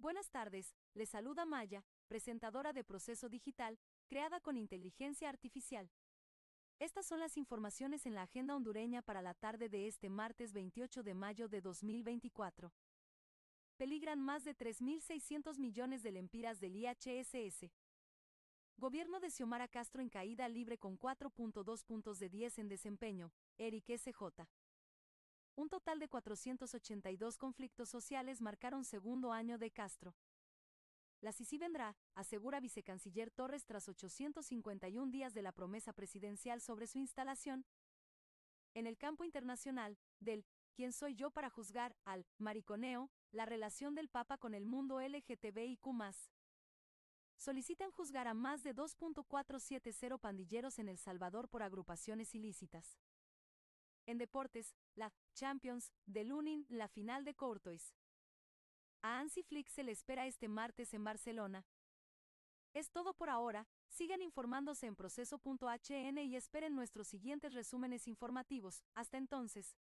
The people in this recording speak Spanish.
Buenas tardes, les saluda Maya, presentadora de Proceso Digital, creada con inteligencia artificial. Estas son las informaciones en la agenda hondureña para la tarde de este martes 28 de mayo de 2024. Peligran más de 3.600 millones de lempiras del IHSS. Gobierno de Xiomara Castro en caída libre con 4.2 puntos de 10 en desempeño, Eric S.J. Un total de 482 conflictos sociales marcaron segundo año de Castro. La Sisi vendrá, asegura vicecanciller Torres tras 851 días de la promesa presidencial sobre su instalación. En el campo internacional, del ¿Quién soy yo para juzgar al mariconeo? La relación del Papa con el mundo LGTBIQ. Solicitan juzgar a más de 2.470 pandilleros en El Salvador por agrupaciones ilícitas. En deportes, la Champions de Lunin, la final de Courtois. A Ansi Flick se le espera este martes en Barcelona. Es todo por ahora, sigan informándose en proceso.hn y esperen nuestros siguientes resúmenes informativos. Hasta entonces.